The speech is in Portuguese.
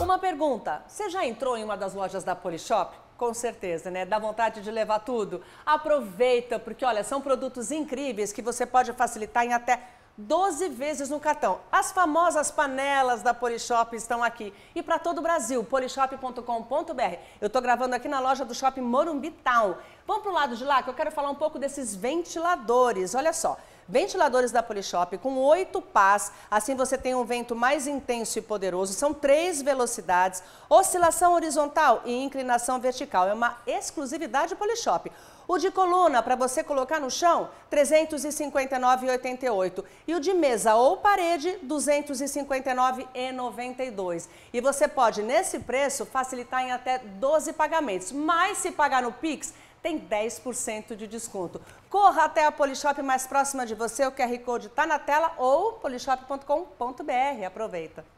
Uma pergunta: você já entrou em uma das lojas da Polishop? Com certeza, né? Dá vontade de levar tudo. Aproveita, porque olha, são produtos incríveis que você pode facilitar em até 12 vezes no cartão. As famosas panelas da Polishop estão aqui. E para todo o Brasil, polishop.com.br. Eu estou gravando aqui na loja do Shopping Morumbi Town. Vamos para o lado de lá que eu quero falar um pouco desses ventiladores. Olha só ventiladores da Polishop com oito pás, assim você tem um vento mais intenso e poderoso. São três velocidades, oscilação horizontal e inclinação vertical. É uma exclusividade Polishop. O de coluna, para você colocar no chão, 359,88. E o de mesa ou parede, 259,92. E você pode, nesse preço, facilitar em até 12 pagamentos. Mas se pagar no Pix, tem 10% de desconto. Corra até a Polishop mais próxima de você, o QR Code está na tela ou polishop.com.br. Aproveita.